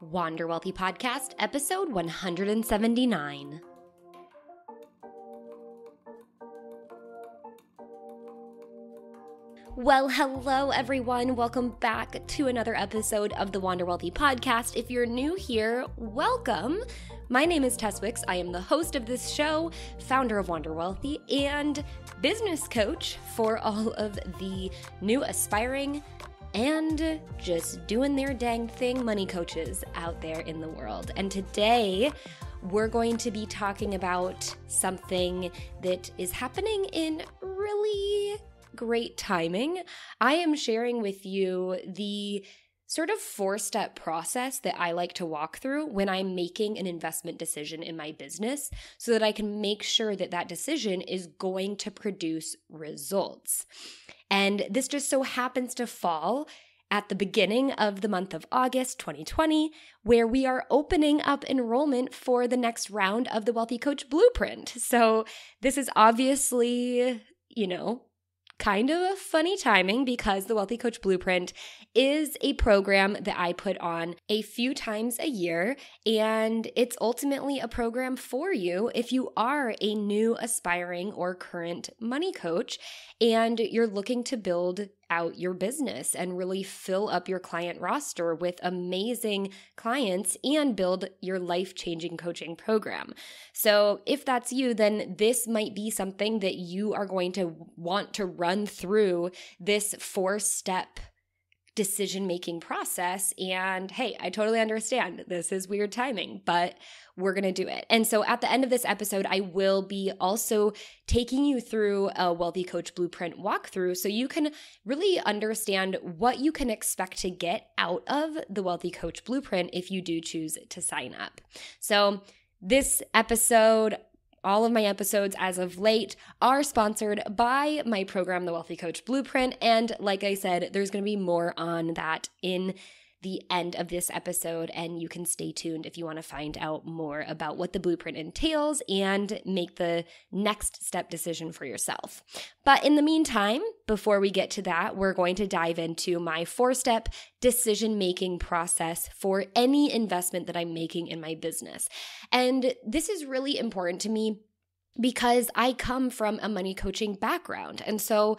Wander Wealthy Podcast, episode 179. Well, hello everyone. Welcome back to another episode of the Wander Wealthy podcast. If you're new here, welcome. My name is Tess Wicks. I am the host of this show, founder of Wander Wealthy, and business coach for all of the new aspiring and just doing their dang thing, money coaches out there in the world. And today, we're going to be talking about something that is happening in really great timing. I am sharing with you the sort of four step process that I like to walk through when I'm making an investment decision in my business so that I can make sure that that decision is going to produce results. And this just so happens to fall at the beginning of the month of August 2020, where we are opening up enrollment for the next round of the Wealthy Coach Blueprint. So, this is obviously, you know, kind of a funny timing because the Wealthy Coach Blueprint is a program that I put on a few times a year, and it's ultimately a program for you if you are a new aspiring or current money coach and you're looking to build out your business and really fill up your client roster with amazing clients and build your life changing coaching program. So, if that's you, then this might be something that you are going to want to run through this four step decision making process. And hey, I totally understand this is weird timing, but we're going to do it. And so at the end of this episode, I will be also taking you through a Wealthy Coach Blueprint walkthrough so you can really understand what you can expect to get out of the Wealthy Coach Blueprint if you do choose to sign up. So this episode, all of my episodes as of late are sponsored by my program, The Wealthy Coach Blueprint. And like I said, there's going to be more on that in the end of this episode, and you can stay tuned if you want to find out more about what the blueprint entails and make the next step decision for yourself. But in the meantime, before we get to that, we're going to dive into my four step decision making process for any investment that I'm making in my business. And this is really important to me because I come from a money coaching background. And so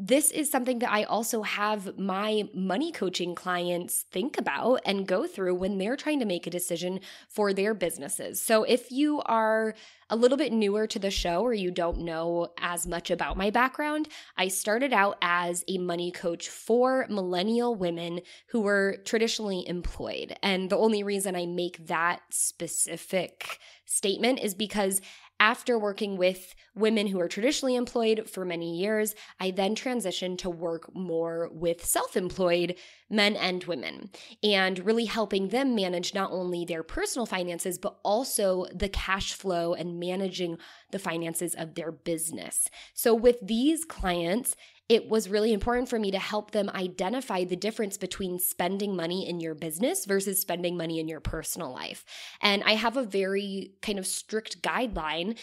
this is something that I also have my money coaching clients think about and go through when they're trying to make a decision for their businesses. So, if you are a little bit newer to the show or you don't know as much about my background, I started out as a money coach for millennial women who were traditionally employed. And the only reason I make that specific statement is because after working with women who are traditionally employed for many years, I then transitioned to work more with self employed men and women and really helping them manage not only their personal finances, but also the cash flow and managing the finances of their business. So, with these clients, it was really important for me to help them identify the difference between spending money in your business versus spending money in your personal life. And I have a very kind of strict guideline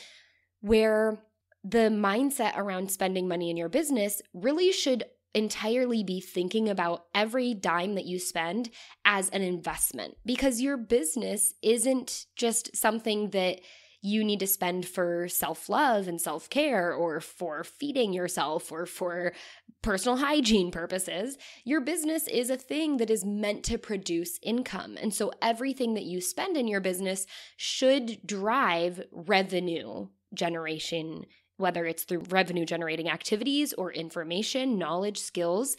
where the mindset around spending money in your business really should entirely be thinking about every dime that you spend as an investment because your business isn't just something that you need to spend for self love and self care or for feeding yourself or for personal hygiene purposes. Your business is a thing that is meant to produce income. And so everything that you spend in your business should drive revenue generation, whether it's through revenue generating activities or information, knowledge, skills,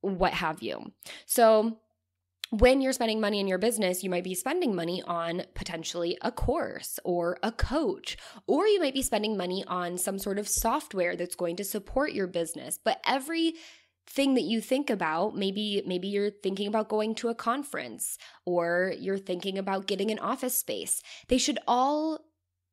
what have you. So when you're spending money in your business, you might be spending money on potentially a course or a coach, or you might be spending money on some sort of software that's going to support your business. But every thing that you think about maybe maybe you're thinking about going to a conference or you're thinking about getting an office space they should all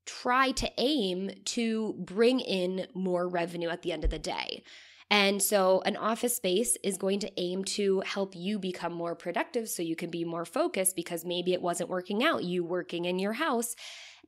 try to aim to bring in more revenue at the end of the day and so, an office space is going to aim to help you become more productive so you can be more focused because maybe it wasn't working out, you working in your house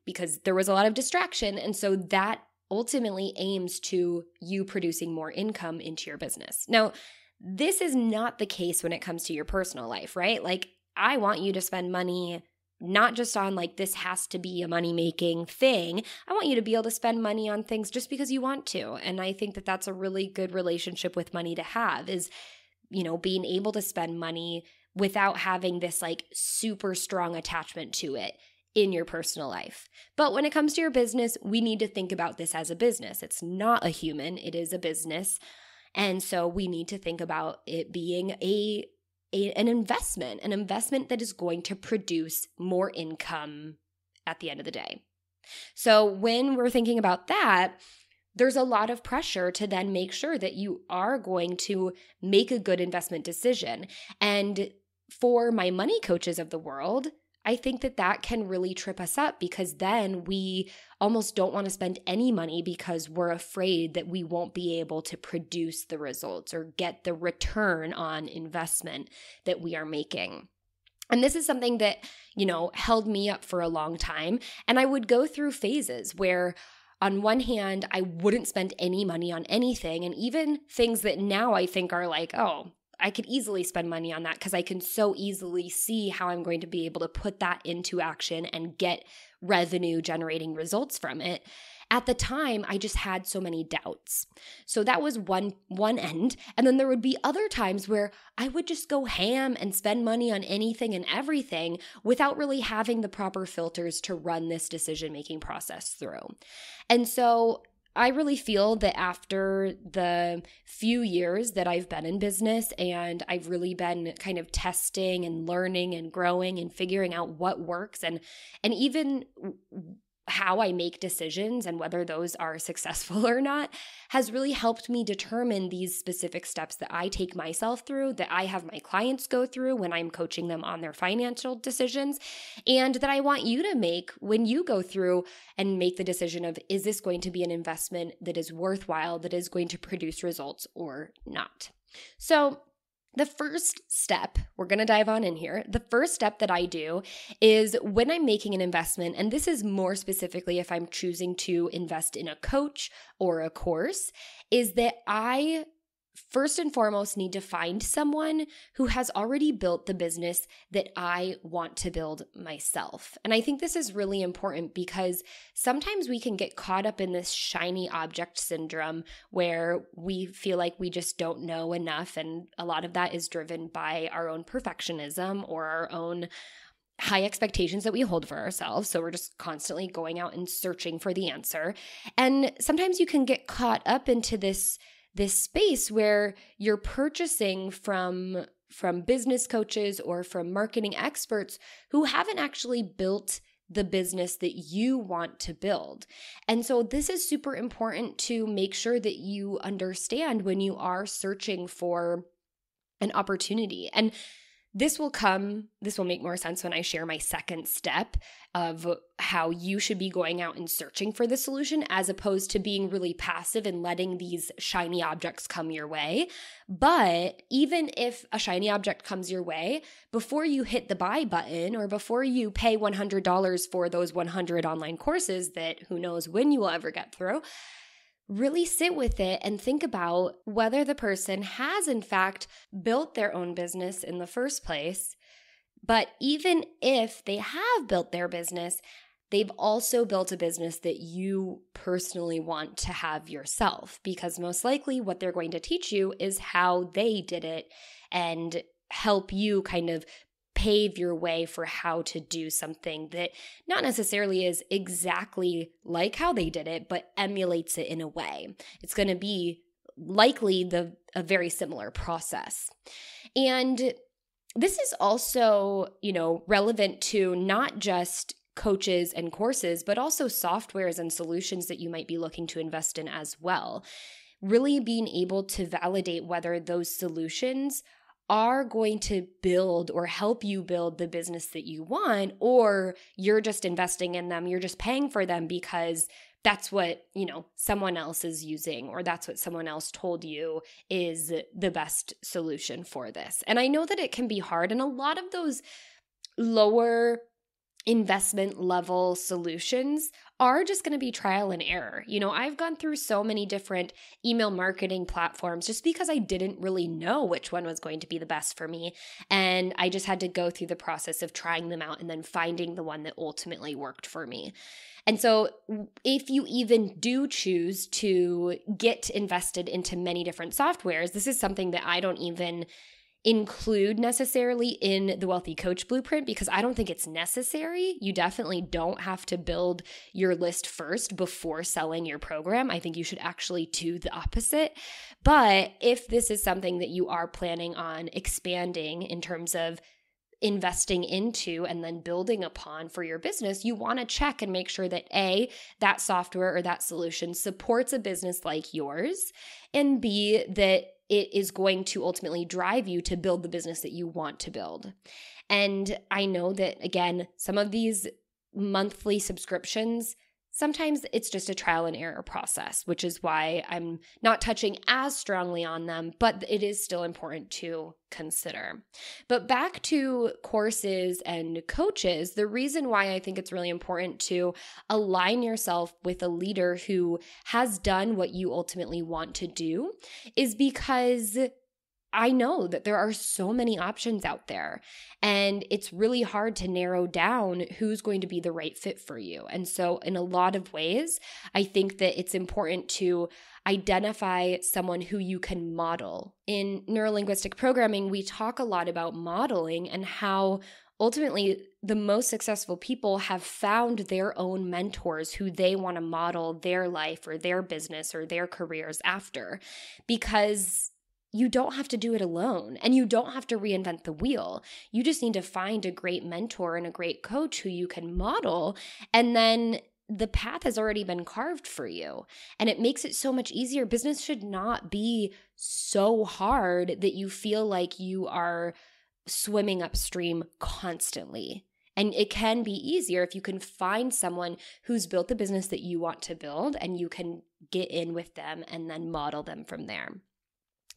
because there was a lot of distraction. And so, that ultimately aims to you producing more income into your business. Now, this is not the case when it comes to your personal life, right? Like, I want you to spend money not just on like this has to be a money making thing. I want you to be able to spend money on things just because you want to. And I think that that's a really good relationship with money to have is, you know, being able to spend money without having this like super strong attachment to it in your personal life. But when it comes to your business, we need to think about this as a business. It's not a human, it is a business. And so we need to think about it being a a, an investment, an investment that is going to produce more income at the end of the day. So when we're thinking about that, there's a lot of pressure to then make sure that you are going to make a good investment decision. And for my money coaches of the world, I think that that can really trip us up because then we almost don't want to spend any money because we're afraid that we won't be able to produce the results or get the return on investment that we are making. And this is something that, you know, held me up for a long time. And I would go through phases where, on one hand, I wouldn't spend any money on anything, and even things that now I think are like, oh, I could easily spend money on that because I can so easily see how I'm going to be able to put that into action and get revenue generating results from it. At the time, I just had so many doubts. So that was one one end, and then there would be other times where I would just go ham and spend money on anything and everything without really having the proper filters to run this decision-making process through. And so I really feel that after the few years that I've been in business and I've really been kind of testing and learning and growing and figuring out what works and and even how I make decisions and whether those are successful or not has really helped me determine these specific steps that I take myself through, that I have my clients go through when I'm coaching them on their financial decisions, and that I want you to make when you go through and make the decision of is this going to be an investment that is worthwhile, that is going to produce results or not. So, the first step, we're going to dive on in here. The first step that I do is when I'm making an investment, and this is more specifically if I'm choosing to invest in a coach or a course, is that I first and foremost need to find someone who has already built the business that I want to build myself. And I think this is really important because sometimes we can get caught up in this shiny object syndrome where we feel like we just don't know enough. And a lot of that is driven by our own perfectionism or our own high expectations that we hold for ourselves. So we're just constantly going out and searching for the answer. And sometimes you can get caught up into this this space where you're purchasing from from business coaches or from marketing experts who haven't actually built the business that you want to build. And so, this is super important to make sure that you understand when you are searching for an opportunity. And this will come, this will make more sense when I share my second step of how you should be going out and searching for the solution as opposed to being really passive and letting these shiny objects come your way. But even if a shiny object comes your way, before you hit the buy button or before you pay $100 for those 100 online courses that who knows when you will ever get through, really sit with it and think about whether the person has, in fact, built their own business in the first place. But even if they have built their business, they've also built a business that you personally want to have yourself because most likely what they're going to teach you is how they did it and help you kind of pave your way for how to do something that not necessarily is exactly like how they did it, but emulates it in a way. It's going to be likely the a very similar process. And this is also, you know, relevant to not just coaches and courses, but also softwares and solutions that you might be looking to invest in as well. Really being able to validate whether those solutions are going to build or help you build the business that you want or you're just investing in them you're just paying for them because that's what you know someone else is using or that's what someone else told you is the best solution for this and i know that it can be hard and a lot of those lower investment level solutions are just going to be trial and error. You know, I've gone through so many different email marketing platforms just because I didn't really know which one was going to be the best for me. And I just had to go through the process of trying them out and then finding the one that ultimately worked for me. And so, if you even do choose to get invested into many different softwares, this is something that I don't even include necessarily in the Wealthy Coach Blueprint because I don't think it's necessary. You definitely don't have to build your list first before selling your program. I think you should actually do the opposite. But if this is something that you are planning on expanding in terms of investing into and then building upon for your business, you want to check and make sure that A, that software or that solution supports a business like yours, and B, that it is going to ultimately drive you to build the business that you want to build. And I know that, again, some of these monthly subscriptions Sometimes it's just a trial and error process, which is why I'm not touching as strongly on them, but it is still important to consider. But back to courses and coaches, the reason why I think it's really important to align yourself with a leader who has done what you ultimately want to do is because I know that there are so many options out there, and it's really hard to narrow down who's going to be the right fit for you. And so, in a lot of ways, I think that it's important to identify someone who you can model. In neurolinguistic programming, we talk a lot about modeling and how ultimately the most successful people have found their own mentors who they want to model their life or their business or their careers after because you don't have to do it alone and you don't have to reinvent the wheel. You just need to find a great mentor and a great coach who you can model. And then the path has already been carved for you and it makes it so much easier. Business should not be so hard that you feel like you are swimming upstream constantly. And it can be easier if you can find someone who's built the business that you want to build and you can get in with them and then model them from there.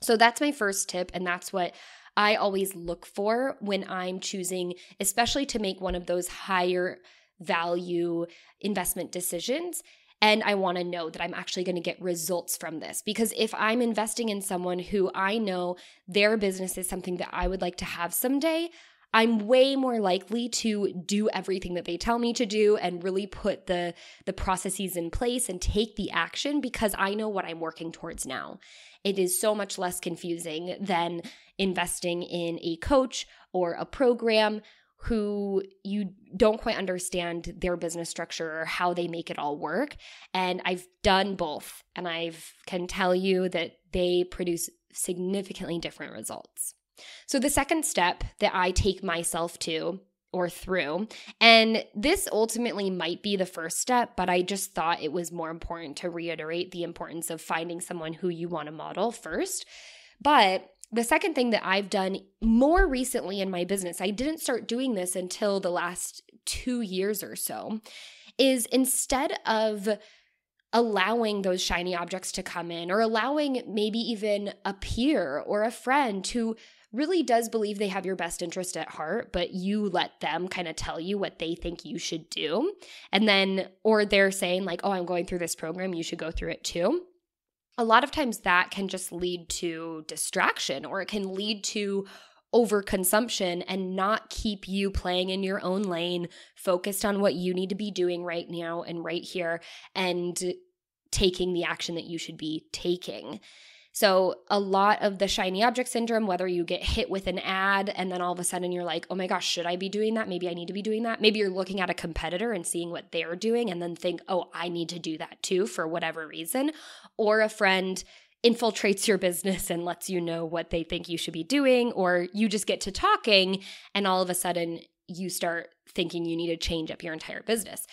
So that's my first tip, and that's what I always look for when I'm choosing, especially to make one of those higher value investment decisions. And I want to know that I'm actually going to get results from this. Because if I'm investing in someone who I know their business is something that I would like to have someday, I'm way more likely to do everything that they tell me to do and really put the the processes in place and take the action because I know what I'm working towards now. It is so much less confusing than investing in a coach or a program who you don't quite understand their business structure or how they make it all work. And I've done both and I can tell you that they produce significantly different results. So, the second step that I take myself to or through, and this ultimately might be the first step, but I just thought it was more important to reiterate the importance of finding someone who you want to model first. But the second thing that I've done more recently in my business, I didn't start doing this until the last two years or so, is instead of allowing those shiny objects to come in or allowing maybe even a peer or a friend to really does believe they have your best interest at heart, but you let them kind of tell you what they think you should do. And then, or they're saying, like, oh, I'm going through this program, you should go through it too a lot of times that can just lead to distraction or it can lead to overconsumption and not keep you playing in your own lane, focused on what you need to be doing right now and right here, and taking the action that you should be taking. So, a lot of the shiny object syndrome, whether you get hit with an ad and then all of a sudden you're like, oh my gosh, should I be doing that? Maybe I need to be doing that. Maybe you're looking at a competitor and seeing what they're doing and then think, oh, I need to do that too for whatever reason. Or a friend infiltrates your business and lets you know what they think you should be doing. Or you just get to talking and all of a sudden you start thinking you need to change up your entire business.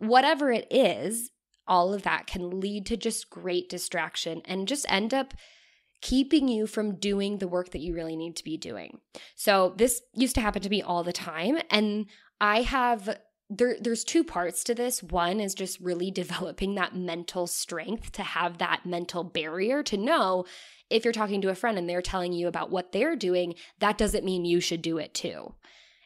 Whatever it is, all of that can lead to just great distraction and just end up keeping you from doing the work that you really need to be doing. So this used to happen to me all the time and I have there, there's two parts to this. One is just really developing that mental strength to have that mental barrier to know if you're talking to a friend and they're telling you about what they're doing, that doesn't mean you should do it too.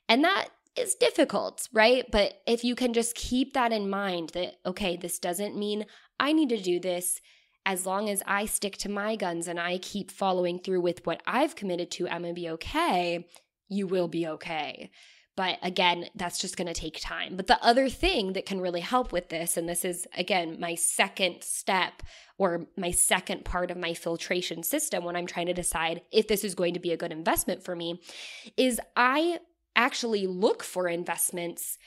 And that is difficult, right? But if you can just keep that in mind that, okay, this doesn't mean I need to do this as long as I stick to my guns and I keep following through with what I've committed to, I'm gonna be okay. You will be okay. But again, that's just gonna take time. But the other thing that can really help with this, and this is again my second step or my second part of my filtration system when I'm trying to decide if this is going to be a good investment for me, is I actually look for investments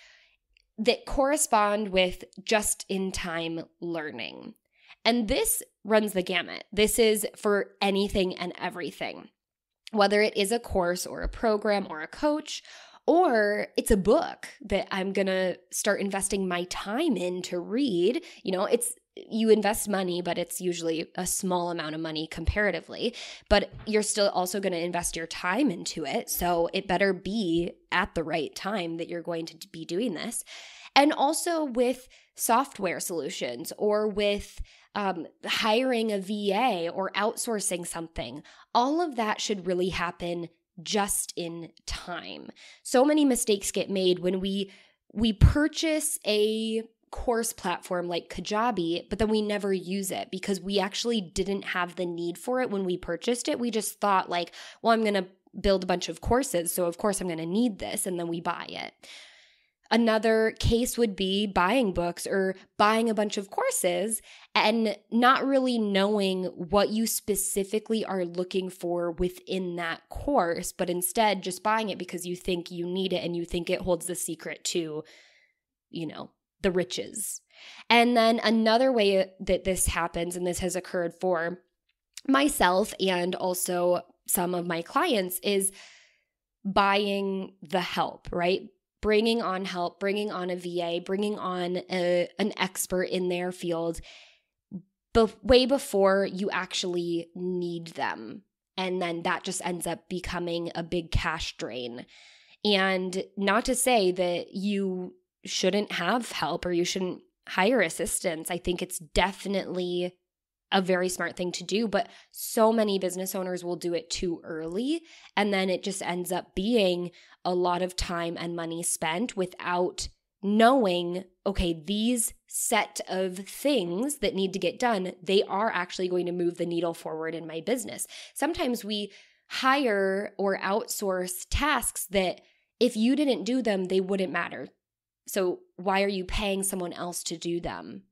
that correspond with just in time learning. And this runs the gamut. This is for anything and everything, whether it is a course or a program or a coach, or it's a book that I'm gonna start investing my time in to read. You know, it's you invest money, but it's usually a small amount of money comparatively. But you're still also going to invest your time into it. So it better be at the right time that you're going to be doing this. And also with software solutions or with um, hiring a VA or outsourcing something, all of that should really happen just in time. So many mistakes get made when we we purchase a course platform like Kajabi, but then we never use it because we actually didn't have the need for it when we purchased it. We just thought, like, well, I'm going to build a bunch of courses. So, of course, I'm going to need this. And then we buy it. Another case would be buying books or buying a bunch of courses and not really knowing what you specifically are looking for within that course, but instead just buying it because you think you need it and you think it holds the secret to, you know, the riches. And then another way that this happens, and this has occurred for myself and also some of my clients, is buying the help, right? Bringing on help, bringing on a VA, bringing on a, an expert in their field be- way before you actually need them. And then that just ends up becoming a big cash drain. And not to say that you shouldn't have help or you shouldn't hire assistance. I think it's definitely a very smart thing to do, but so many business owners will do it too early. And then it just ends up being a lot of time and money spent without knowing, okay, these set of things that need to get done, they are actually going to move the needle forward in my business. Sometimes we hire or outsource tasks that if you didn't do them, they wouldn't matter. So why are you paying someone else to do them?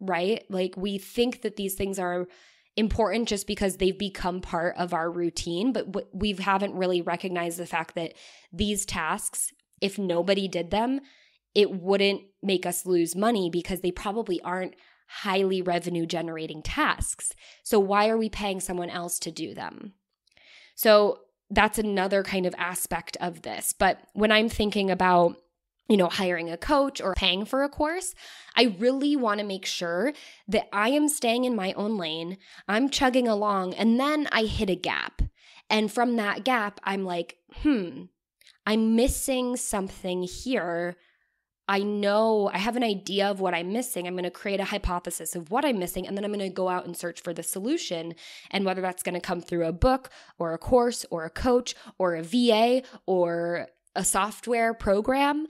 Right? Like we think that these things are important just because they've become part of our routine, but we haven't really recognized the fact that these tasks, if nobody did them, it wouldn't make us lose money because they probably aren't highly revenue generating tasks. So why are we paying someone else to do them? So that's another kind of aspect of this. But when I'm thinking about you know, hiring a coach or paying for a course. I really want to make sure that I am staying in my own lane, I'm chugging along, and then I hit a gap. And from that gap, I'm like, hmm, I'm missing something here. I know I have an idea of what I'm missing. I'm going to create a hypothesis of what I'm missing, and then I'm going to go out and search for the solution. And whether that's going to come through a book or a course or a coach or a VA or a software program,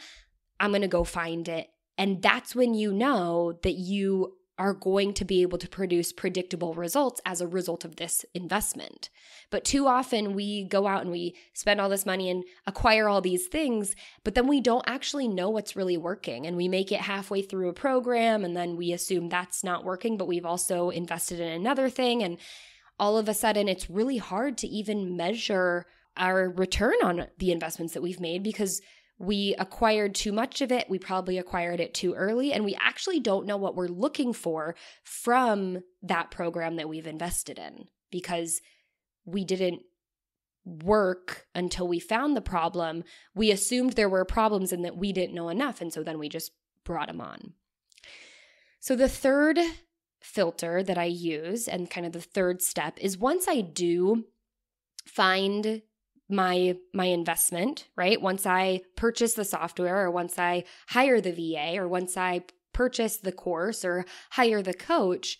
I'm going to go find it. And that's when you know that you are going to be able to produce predictable results as a result of this investment. But too often we go out and we spend all this money and acquire all these things, but then we don't actually know what's really working. And we make it halfway through a program and then we assume that's not working, but we've also invested in another thing. And all of a sudden it's really hard to even measure our return on the investments that we've made because we acquired too much of it. We probably acquired it too early. And we actually don't know what we're looking for from that program that we've invested in because we didn't work until we found the problem. We assumed there were problems and that we didn't know enough. And so then we just brought them on. So the third filter that I use and kind of the third step is once I do find my my investment right once i purchase the software or once i hire the va or once i purchase the course or hire the coach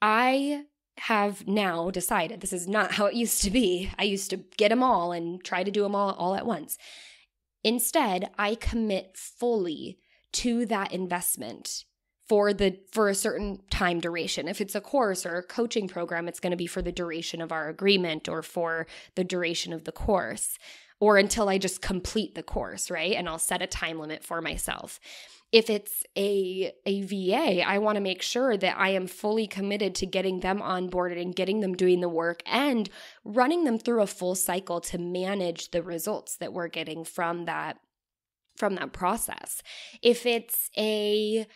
i have now decided this is not how it used to be i used to get them all and try to do them all all at once instead i commit fully to that investment for the for a certain time duration if it's a course or a coaching program it's going to be for the duration of our agreement or for the duration of the course or until i just complete the course right and i'll set a time limit for myself if it's a a VA, I want to make sure that I am fully committed to getting them onboarded and getting them doing the work and running them through a full cycle to manage the results that we're getting from that from that process. If it's a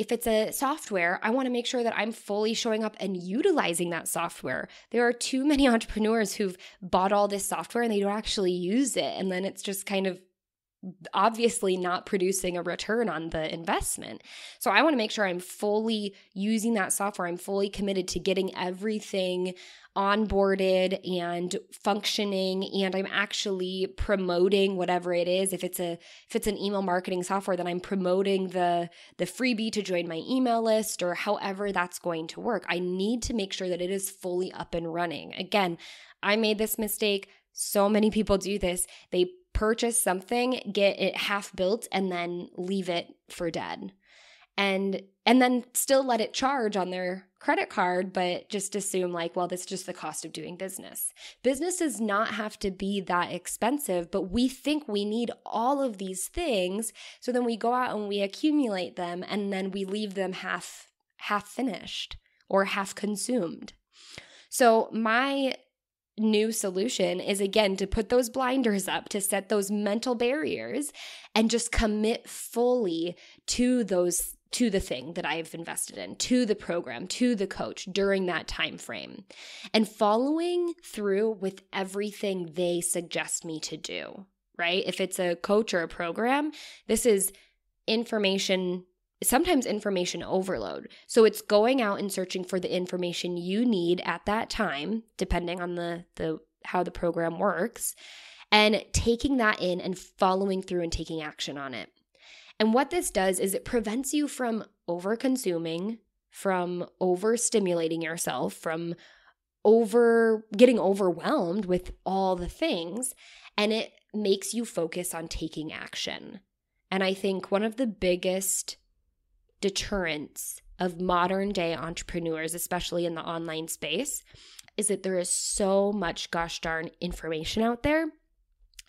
if it's a software, I want to make sure that I'm fully showing up and utilizing that software. There are too many entrepreneurs who've bought all this software and they don't actually use it. And then it's just kind of obviously not producing a return on the investment. So I want to make sure I'm fully using that software. I'm fully committed to getting everything onboarded and functioning and I'm actually promoting whatever it is. If it's a if it's an email marketing software, then I'm promoting the the freebie to join my email list or however that's going to work. I need to make sure that it is fully up and running. Again, I made this mistake. So many people do this. They purchase something, get it half built, and then leave it for dead. And and then still let it charge on their credit card, but just assume, like, well, this is just the cost of doing business. Business does not have to be that expensive, but we think we need all of these things. So then we go out and we accumulate them and then we leave them half half finished or half consumed. So my new solution is again to put those blinders up, to set those mental barriers, and just commit fully to those to the thing that I've invested in, to the program, to the coach during that time frame, and following through with everything they suggest me to do, right? If it's a coach or a program, this is information sometimes information overload. So it's going out and searching for the information you need at that time, depending on the the how the program works, and taking that in and following through and taking action on it. And what this does is it prevents you from over consuming, from overstimulating yourself, from over getting overwhelmed with all the things. And it makes you focus on taking action. And I think one of the biggest deterrents of modern day entrepreneurs, especially in the online space, is that there is so much gosh darn information out there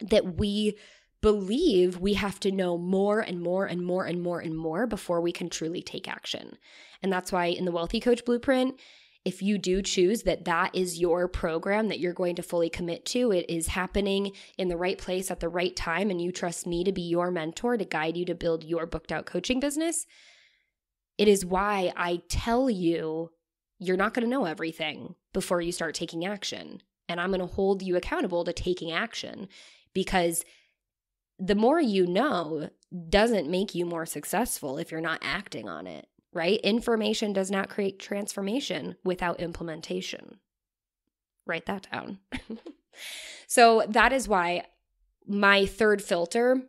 that we believe we have to know more and more and more and more and more before we can truly take action. And that's why in the Wealthy Coach Blueprint, if you do choose that that is your program that you're going to fully commit to, it is happening in the right place at the right time, and you trust me to be your mentor to guide you to build your booked out coaching business. It is why I tell you you're not going to know everything before you start taking action. And I'm going to hold you accountable to taking action because the more you know doesn't make you more successful if you're not acting on it, right? Information does not create transformation without implementation. Write that down. so that is why my third filter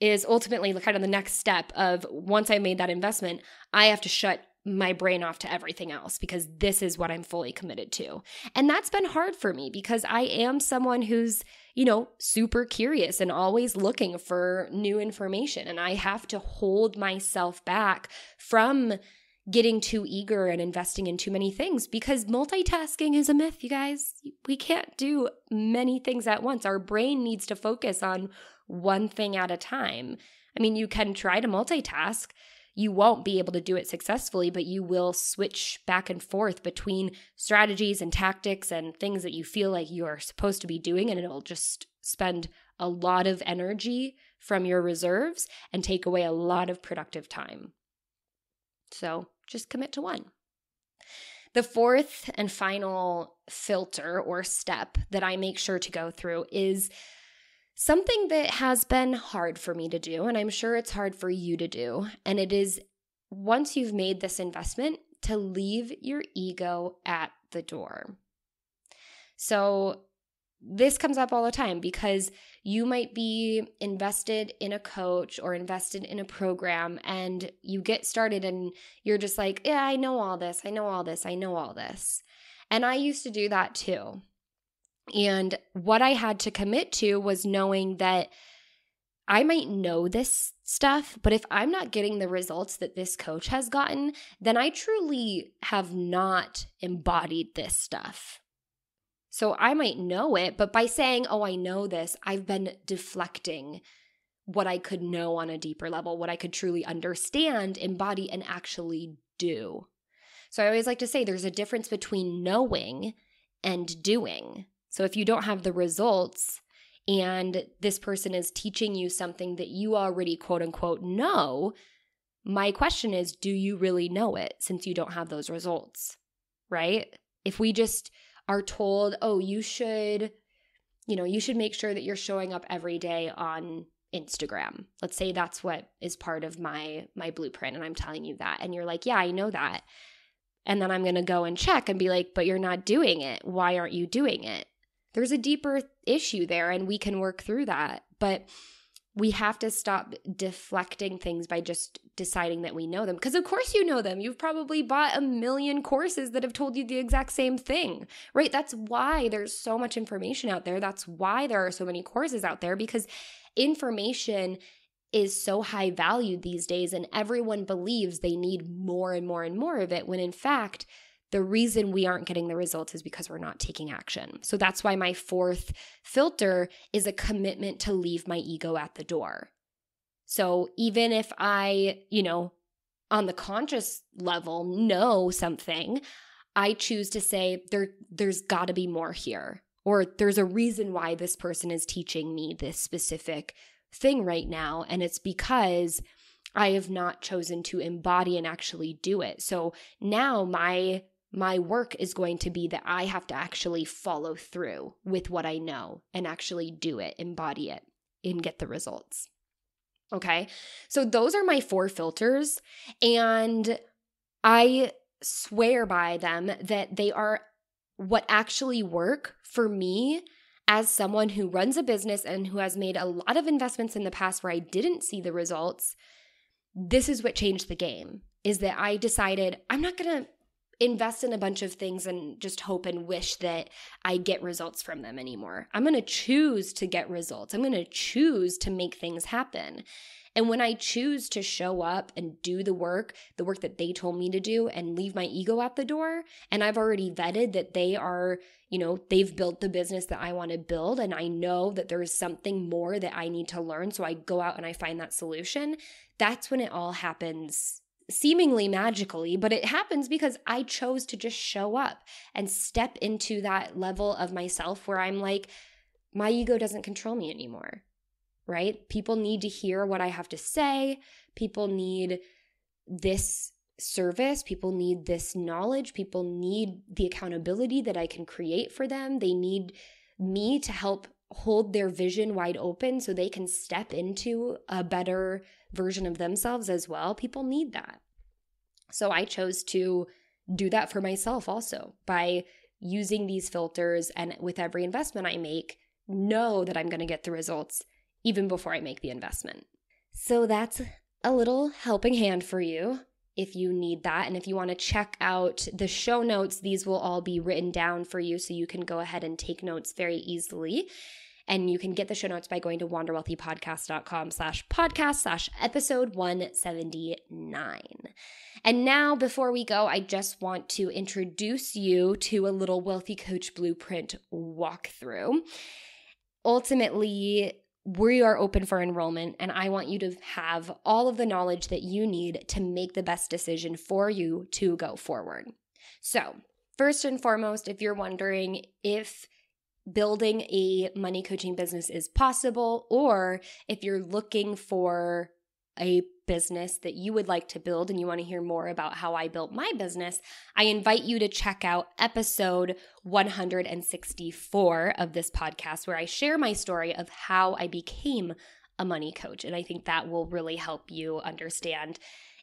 is ultimately kind of the next step of once I made that investment, I have to shut my brain off to everything else because this is what I'm fully committed to. And that's been hard for me because I am someone who's, you know, super curious and always looking for new information. And I have to hold myself back from getting too eager and investing in too many things because multitasking is a myth, you guys. We can't do many things at once. Our brain needs to focus on one thing at a time. I mean, you can try to multitask you won't be able to do it successfully, but you will switch back and forth between strategies and tactics and things that you feel like you're supposed to be doing. And it'll just spend a lot of energy from your reserves and take away a lot of productive time. So just commit to one. The fourth and final filter or step that I make sure to go through is Something that has been hard for me to do, and I'm sure it's hard for you to do, and it is once you've made this investment to leave your ego at the door. So, this comes up all the time because you might be invested in a coach or invested in a program and you get started and you're just like, yeah, I know all this. I know all this. I know all this. And I used to do that too. And what I had to commit to was knowing that I might know this stuff, but if I'm not getting the results that this coach has gotten, then I truly have not embodied this stuff. So I might know it, but by saying, oh, I know this, I've been deflecting what I could know on a deeper level, what I could truly understand, embody, and actually do. So I always like to say there's a difference between knowing and doing. So if you don't have the results and this person is teaching you something that you already quote unquote know, my question is do you really know it since you don't have those results? Right? If we just are told, "Oh, you should you know, you should make sure that you're showing up every day on Instagram." Let's say that's what is part of my my blueprint and I'm telling you that and you're like, "Yeah, I know that." And then I'm going to go and check and be like, "But you're not doing it. Why aren't you doing it?" there's a deeper issue there and we can work through that. But we have to stop deflecting things by just deciding that we know them. Because, of course, you know them. You've probably bought a million courses that have told you the exact same thing, right? That's why there's so much information out there. That's why there are so many courses out there because information is so high valued these days, and everyone believes they need more and more and more of it when in fact, the reason we aren't getting the results is because we're not taking action. So that's why my fourth filter is a commitment to leave my ego at the door. So even if I, you know, on the conscious level know something, I choose to say there there's got to be more here or there's a reason why this person is teaching me this specific thing right now and it's because I have not chosen to embody and actually do it. So now my my work is going to be that I have to actually follow through with what I know and actually do it, embody it, and get the results. Okay. So those are my four filters. And I swear by them that they are what actually work for me as someone who runs a business and who has made a lot of investments in the past where I didn't see the results. This is what changed the game is that I decided I'm not going to invest in a bunch of things and just hope and wish that I get results from them anymore. I'm going to choose to get results. I'm going to choose to make things happen. And when I choose to show up and do the work, the work that they told me to do, and leave my ego at the door, and I've already vetted that they are, you know, they've built the business that I want to build, and I know that there is something more that I need to learn. So I go out and I find that solution. That's when it all happens seemingly magically, but it happens because I chose to just show up and step into that level of myself where I'm like, my ego doesn't control me anymore, right? People need to hear what I have to say. People need this service. People need this knowledge. People need the accountability that I can create for them. They need me to help hold their vision wide open so they can step into a better version of themselves as well. People need that. So I chose to do that for myself also by using these filters and with every investment I make, know that I'm going to get the results even before I make the investment. So that's a little helping hand for you if you need that. And if you want to check out the show notes, these will all be written down for you so you can go ahead and take notes very easily. And you can get the show notes by going to wanderwealthypodcast.com slash podcast slash episode 179. And now, before we go, I just want to introduce you to a little Wealthy Coach Blueprint walkthrough ultimately we are open for enrollment, and I want you to have all of the knowledge that you need to make the best decision for you to go forward. So, first and foremost, if you're wondering if building a money coaching business is possible, or if you're looking for a business that you would like to build and you want to hear more about how I built my business, I invite you to check out episode 164 of this podcast, where I share my story of how I became a money coach. And I think that will really help you understand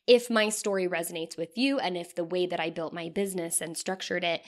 if my story resonates with you and if the way that I built my business and structured it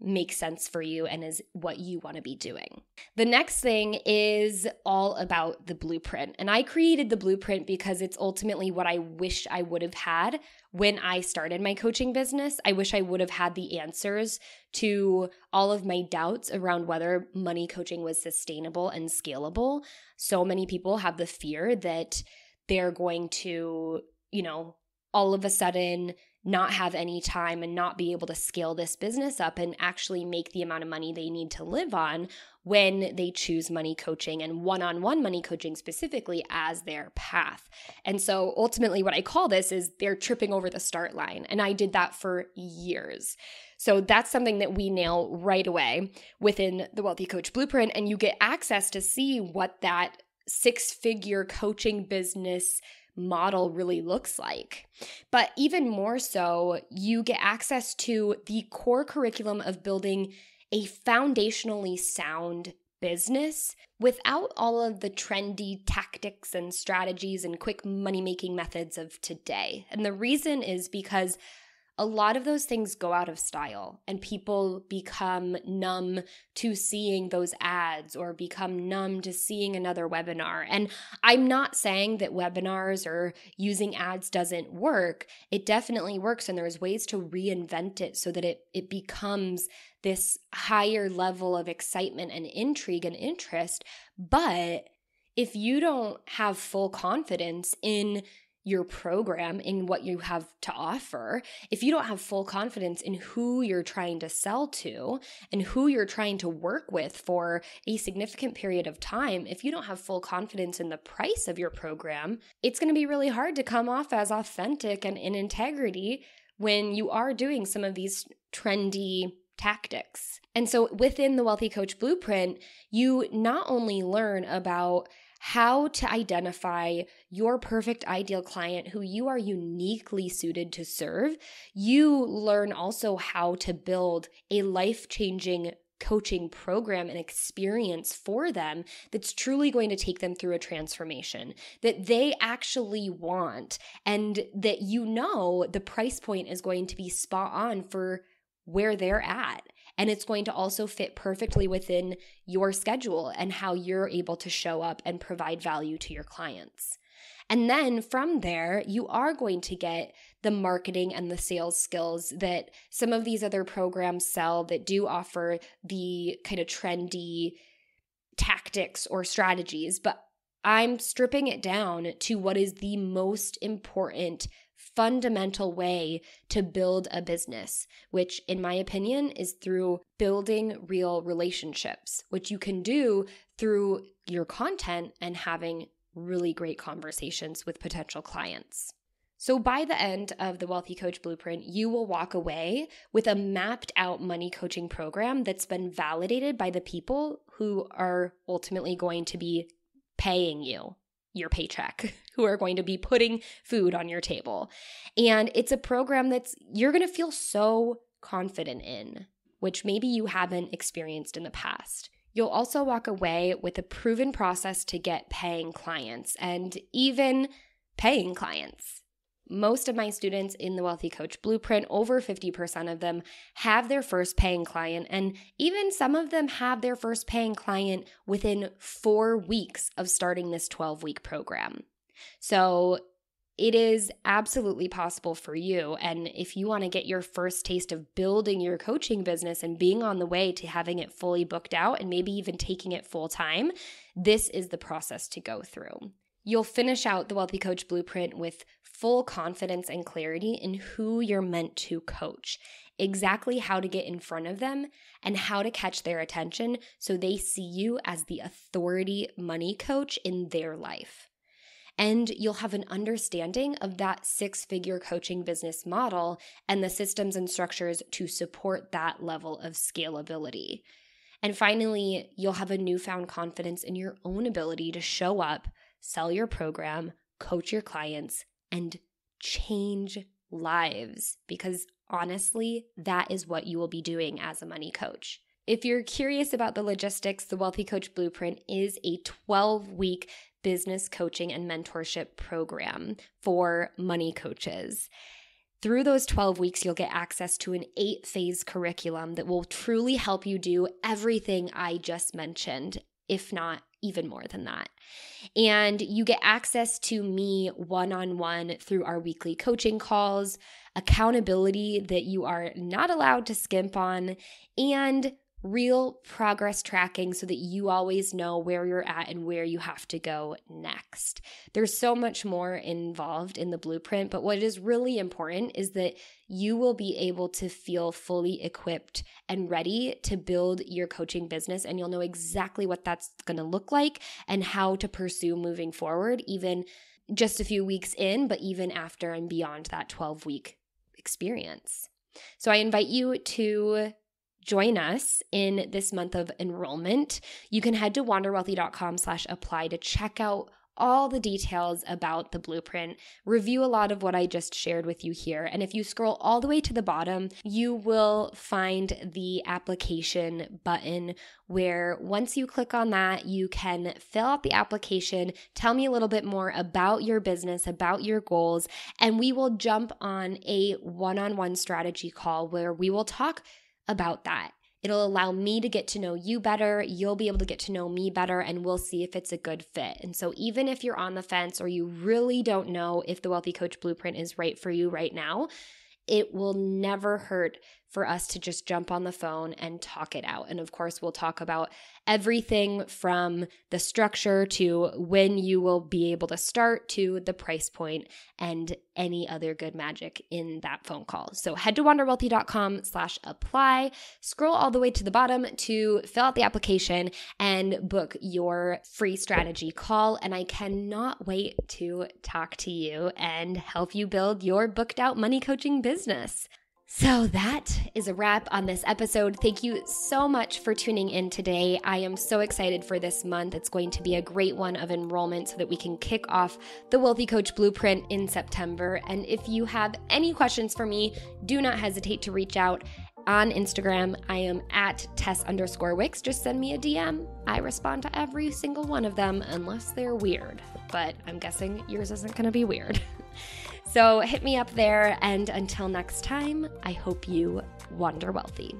makes sense for you and is what you want to be doing. The next thing is all about the blueprint. And I created the blueprint because it's ultimately what I wish I would have had when I started my coaching business. I wish I would have had the answers to all of my doubts around whether money coaching was sustainable and scalable. So many people have the fear that they're going to, you know, all of a sudden not have any time and not be able to scale this business up and actually make the amount of money they need to live on when they choose money coaching and one on one money coaching specifically as their path. And so ultimately, what I call this is they're tripping over the start line. And I did that for years. So that's something that we nail right away within the Wealthy Coach Blueprint. And you get access to see what that six figure coaching business model really looks like. But even more so, you get access to the core curriculum of building a foundationally sound business without all of the trendy tactics and strategies and quick money making methods of today. And the reason is because a lot of those things go out of style and people become numb to seeing those ads or become numb to seeing another webinar. And I'm not saying that webinars or using ads doesn't work. It definitely works and there's ways to reinvent it so that it it becomes this higher level of excitement and intrigue and interest, but if you don't have full confidence in your program and what you have to offer, if you don't have full confidence in who you're trying to sell to and who you're trying to work with for a significant period of time, if you don't have full confidence in the price of your program, it's going to be really hard to come off as authentic and in integrity when you are doing some of these trendy tactics. And so within the Wealthy Coach Blueprint, you not only learn about how to identify your perfect ideal client who you are uniquely suited to serve. You learn also how to build a life changing coaching program and experience for them that's truly going to take them through a transformation that they actually want and that you know the price point is going to be spot on for where they're at. And it's going to also fit perfectly within your schedule and how you're able to show up and provide value to your clients. And then from there, you are going to get the marketing and the sales skills that some of these other programs sell that do offer the kind of trendy tactics or strategies. But I'm stripping it down to what is the most important fundamental way to build a business, which, in my opinion, is through building real relationships, which you can do through your content and having really great conversations with potential clients. So, by the end of the Wealthy Coach Blueprint, you will walk away with a mapped out money coaching program that's been validated by the people who are ultimately going to be paying you your paycheck who are going to be putting food on your table. And it's a program that's you're going to feel so confident in, which maybe you haven't experienced in the past. You'll also walk away with a proven process to get paying clients and even paying clients most of my students in the Wealthy Coach Blueprint, over 50% of them have their first paying client. And even some of them have their first paying client within four weeks of starting this 12 week program. So it is absolutely possible for you. And if you want to get your first taste of building your coaching business and being on the way to having it fully booked out and maybe even taking it full time, this is the process to go through. You'll finish out the Wealthy Coach Blueprint with full confidence and clarity in who you're meant to coach, exactly how to get in front of them, and how to catch their attention so they see you as the authority money coach in their life. And you'll have an understanding of that six figure coaching business model and the systems and structures to support that level of scalability. And finally, you'll have a newfound confidence in your own ability to show up sell your program, coach your clients, and change lives because honestly, that is what you will be doing as a money coach. If you're curious about the logistics, the Wealthy Coach Blueprint is a 12 week business coaching and mentorship program for money coaches. Through those 12 weeks, you'll get access to an eight phase curriculum that will truly help you do everything I just mentioned, if not even more than that. And you get access to me one on one through our weekly coaching calls, accountability that you are not allowed to skimp on, and real progress tracking so that you always know where you're at and where you have to go next. There's so much more involved in the blueprint, but what is really important is that you will be able to feel fully equipped and ready to build your coaching business and you'll know exactly what that's going to look like and how to pursue moving forward even just a few weeks in, but even after and beyond that 12 week experience. So I invite you to join us in this month of enrollment, you can head to wanderwealthy.com slash apply to check out all the details about the blueprint, review a lot of what I just shared with you here. And if you scroll all the way to the bottom, you will find the application button where once you click on that, you can fill out the application, tell me a little bit more about your business, about your goals, and we will jump on a one on one strategy call where we will talk about that. It'll allow me to get to know you better. You'll be able to get to know me better, and we'll see if it's a good fit. And so, even if you're on the fence or you really don't know if the Wealthy Coach Blueprint is right for you right now, it will never hurt for us to just jump on the phone and talk it out. And of course, we'll talk about everything from the structure to when you will be able to start to the price point and any other good magic in that phone call. So head to wanderwealthy.com slash apply, scroll all the way to the bottom to fill out the application and book your free strategy call. And I cannot wait to talk to you and help you build your booked out money coaching business. So that is a wrap on this episode. Thank you so much for tuning in today. I am so excited for this month. It's going to be a great one of enrollment so that we can kick off the Wealthy Coach Blueprint in September. And if you have any questions for me, do not hesitate to reach out on Instagram. I am at Tess underscore Wix. Just send me a DM. I respond to every single one of them unless they're weird, but I'm guessing yours isn't going to be weird. So hit me up there. And until next time, I hope you wander wealthy.